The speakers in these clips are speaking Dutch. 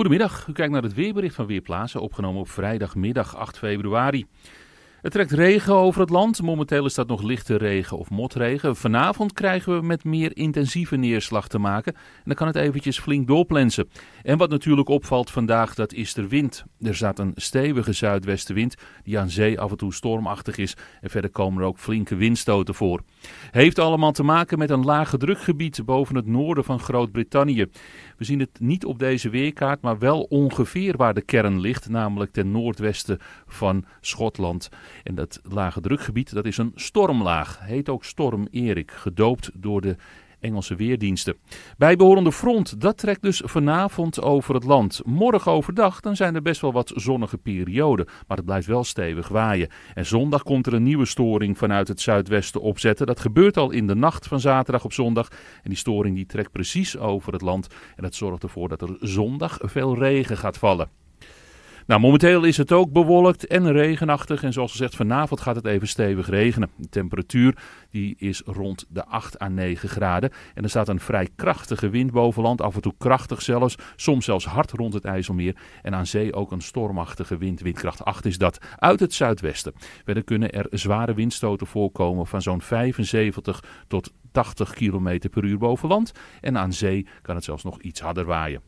Goedemiddag, u kijkt naar het weerbericht van Weerplaatsen, opgenomen op vrijdagmiddag 8 februari. Het trekt regen over het land. Momenteel is dat nog lichte regen of motregen. Vanavond krijgen we met meer intensieve neerslag te maken. En dan kan het eventjes flink doorplensen. En wat natuurlijk opvalt vandaag, dat is de wind. Er staat een stevige zuidwestenwind die aan zee af en toe stormachtig is. En verder komen er ook flinke windstoten voor. Heeft allemaal te maken met een lage drukgebied boven het noorden van Groot-Brittannië. We zien het niet op deze weerkaart, maar wel ongeveer waar de kern ligt, namelijk ten noordwesten van Schotland. En dat lage drukgebied, dat is een stormlaag. Heet ook storm Erik, gedoopt door de Engelse weerdiensten. Bijbehorende front, dat trekt dus vanavond over het land. Morgen overdag, dan zijn er best wel wat zonnige perioden, maar het blijft wel stevig waaien. En zondag komt er een nieuwe storing vanuit het zuidwesten opzetten. Dat gebeurt al in de nacht van zaterdag op zondag. En die storing die trekt precies over het land en dat zorgt ervoor dat er zondag veel regen gaat vallen. Nou, momenteel is het ook bewolkt en regenachtig. En zoals gezegd, vanavond gaat het even stevig regenen. De temperatuur die is rond de 8 à 9 graden. En er staat een vrij krachtige wind boven land, af en toe krachtig zelfs. Soms zelfs hard rond het IJsselmeer. En aan zee ook een stormachtige wind. Windkracht 8 is dat uit het zuidwesten. Verder kunnen er zware windstoten voorkomen van zo'n 75 tot 80 km per uur boven land. En aan zee kan het zelfs nog iets harder waaien.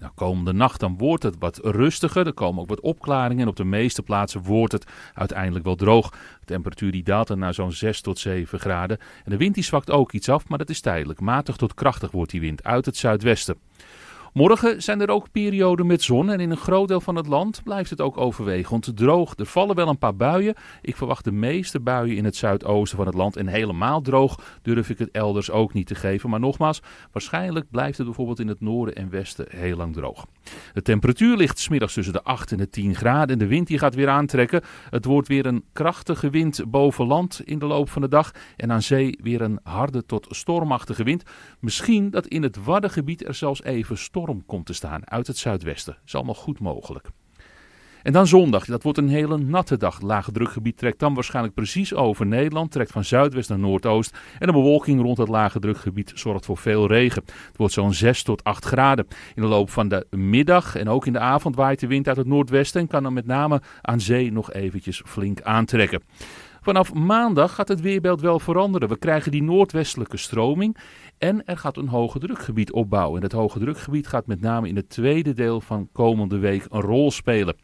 Nou, komende nacht dan wordt het wat rustiger. Er komen ook wat opklaringen. En op de meeste plaatsen wordt het uiteindelijk wel droog. De temperatuur die daalt dan naar zo'n 6 tot 7 graden. En de wind die zwakt ook iets af, maar dat is tijdelijk. Matig tot krachtig wordt die wind uit het zuidwesten. Morgen zijn er ook perioden met zon en in een groot deel van het land blijft het ook overwegend droog. Er vallen wel een paar buien. Ik verwacht de meeste buien in het zuidoosten van het land en helemaal droog durf ik het elders ook niet te geven. Maar nogmaals, waarschijnlijk blijft het bijvoorbeeld in het noorden en westen heel lang droog. De temperatuur ligt smiddags tussen de 8 en de 10 graden en de wind die gaat weer aantrekken. Het wordt weer een krachtige wind boven land in de loop van de dag en aan zee weer een harde tot stormachtige wind. Misschien dat in het Waddengebied er zelfs even storm komt te staan uit het zuidwesten. Is allemaal goed mogelijk. En dan zondag, dat wordt een hele natte dag. Het lage drukgebied trekt dan waarschijnlijk precies over Nederland, trekt van zuidwest naar noordoost. En de bewolking rond het lage drukgebied zorgt voor veel regen. Het wordt zo'n 6 tot 8 graden. In de loop van de middag en ook in de avond waait de wind uit het noordwesten en kan dan met name aan zee nog eventjes flink aantrekken. Vanaf maandag gaat het weerbeeld wel veranderen. We krijgen die noordwestelijke stroming en er gaat een hoge drukgebied opbouwen. En dat hoge drukgebied gaat met name in het tweede deel van komende week een rol spelen.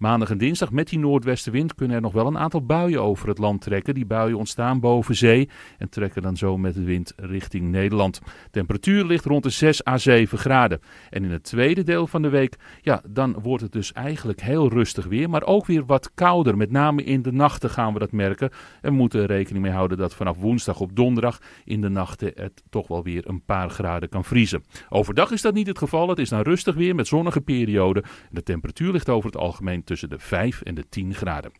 Maandag en dinsdag met die noordwestenwind kunnen er nog wel een aantal buien over het land trekken. Die buien ontstaan boven zee en trekken dan zo met de wind richting Nederland. Temperatuur ligt rond de 6 à 7 graden. En in het tweede deel van de week, ja, dan wordt het dus eigenlijk heel rustig weer, maar ook weer wat kouder. Met name in de nachten gaan we dat merken. En moeten er rekening mee houden dat vanaf woensdag op donderdag in de nachten het toch wel weer een paar graden kan vriezen. Overdag is dat niet het geval. Het is dan rustig weer met zonnige perioden. De temperatuur ligt over het algemeen tussen de 5 en de 10 graden.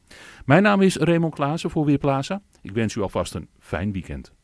Mijn naam is Raymond Klaassen voor Weerplaza. Ik wens u alvast een fijn weekend.